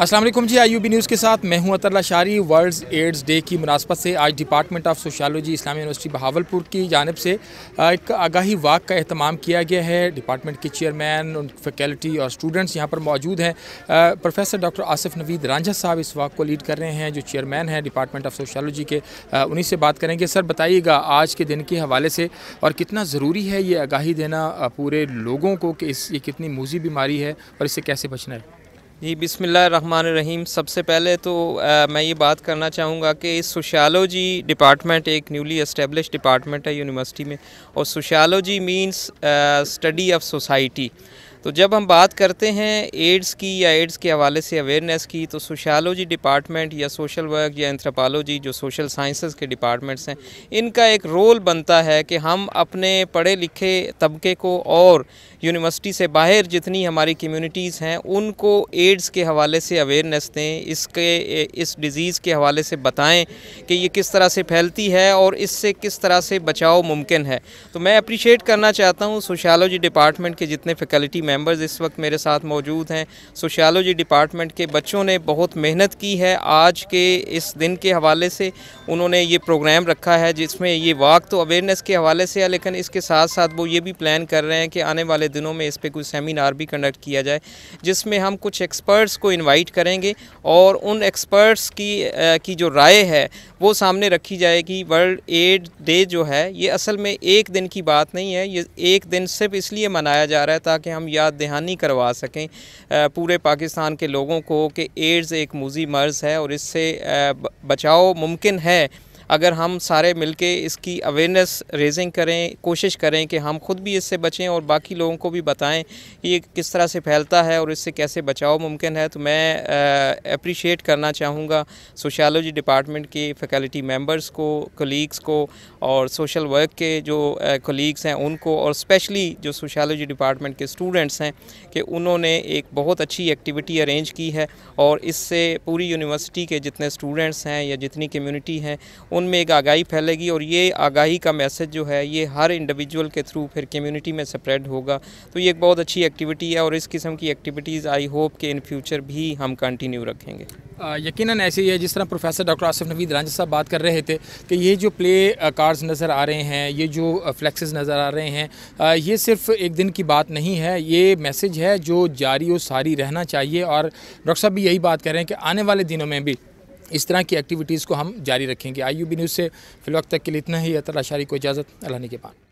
Aslam ji I U B news के साथ मैं हूं अतरला शारी वर्ल्ड एड्स डे की मुनासबत से आज department of sociology Islami university Bahawalpur की जानब से एक आगाही वाक का अहतमाम किया गया है डिपार्टमेंट के चेयरमैन फैकल्टी और स्टूडेंट्स यहां पर मौजूद हैं प्रोफेसर डॉक्टर आसिफ नवीद रांझा साहब इस वाक को लीड कर रहे हैं जो चेयरमैन हैं डिपार्टमेंट ऑफ सोशालोजी के उन्हीं से बात करेंगे सर बताइएगा आज के दिन के हवाले से और कितना ज़रूरी है ये आगाही देना पूरे लोगों को कि इस ये कितनी मूजी बीमारी है और इससे कैसे बचना है जी बिसमीम सबसे पहले तो आ, मैं ये बात करना चाहूँगा कि सोशालोजी डिपार्टमेंट एक न्यूली इस्टेब्लिश डिपार्टमेंट है यूनिवर्सिटी में और sociology means study of society तो जब हम बात करते हैं एड्स की या एड्स के हवाले से अवेयरनेस की तो सोशालोजी डिपार्टमेंट या सोशल वर्क या एंथ्रोपालोजी जो सोशल साइंसेस के डिपार्टमेंट्स हैं इनका एक रोल बनता है कि हम अपने पढ़े लिखे तबके को और यूनिवर्सिटी से बाहर जितनी हमारी कम्युनिटीज़ हैं उनको एड्स के हवाले से अवेयरनेस दें इसके इस डिज़ीज़ के हवाले से बताएं कि ये किस तरह से फैलती है और इससे किस तरह से बचाव मुमकिन है तो मैं अप्रिशिएट करना चाहता हूँ सोशालोजी डिपार्टमेंट के जितने फैकल्टी मेंबर्स इस वक्त मेरे साथ मौजूद हैं सोशियालॉजी डिपार्टमेंट के बच्चों ने बहुत मेहनत की है आज के इस दिन के हवाले से उन्होंने ये प्रोग्राम रखा है जिसमें ये वाक तो अवेयरनेस के हवाले से है लेकिन इसके साथ साथ वो ये भी प्लान कर रहे हैं कि आने वाले दिनों में इस पर कोई सेमिनार भी कंडक्ट किया जाए जिसमें हम कुछ एक्सपर्ट्स को इन्वाइट करेंगे और उन एक्सपर्ट्स की आ, की जो राय है वो सामने रखी जाएगी वर्ल्ड एड डे जो है ये असल में एक दिन की बात नहीं है ये एक दिन सिर्फ इसलिए मनाया जा रहा है ताकि हम याद दहानी करवा सकें पूरे पाकिस्तान के लोगों को कि एड्स एक मूजी मर्ज़ है और इससे बचाव मुमकिन है अगर हम सारे मिलके इसकी अवेयरनेस रेजिंग करें कोशिश करें कि हम खुद भी इससे बचें और बाकी लोगों को भी बताएं कि ये किस तरह से फैलता है और इससे कैसे बचाव मुमकिन है तो मैं अप्रिशिएट करना चाहूँगा सोशलोजी डिपार्टमेंट के फैकल्टी मेम्बर्स को कोलीग्स को और सोशल वर्क के जो कोलीग्स हैं उनको और स्पेशली जो सोशलोजी डिपार्टमेंट के स्टूडेंट्स हैं कि उन्होंने एक बहुत अच्छी एक्टिविटी अरेंज की है और इससे पूरी यूनिवर्सिटी के जितने स्टूडेंट्स हैं या जितनी कम्यूनिटी हैं उनमें एक आगाही फैलेगी और ये आगाही का मैसेज जो है ये हर इंडिविजुअल के थ्रू फिर कम्युनिटी में स्प्रेड होगा तो ये एक बहुत अच्छी एक्टिविटी है और इस किस्म की एक्टिविटीज़ आई होप कि इन फ्यूचर भी हम कंटिन्यू रखेंगे यकीन ऐसे ही है जिस तरह प्रोफेसर डॉक्टर आसिफ नवीद रांझा साहब बात कर रहे थे कि ये जो प्ले कार्ड्स नज़र आ रहे हैं ये जो फ्लैक्सेज नज़र आ रहे हैं ये सिर्फ एक दिन की बात नहीं है ये मैसेज है जो जारी और सारी रहना चाहिए और डॉक्टर साहब भी यही बात कर रहे हैं कि आने वाले दिनों में भी इस तरह की एक्टिविटीज़ को हम जारी रखेंगे आई न्यूज़ से फिलहाल तक के लिए इतना ही अतर आशारी को इजाज़त अल्लाह के बाद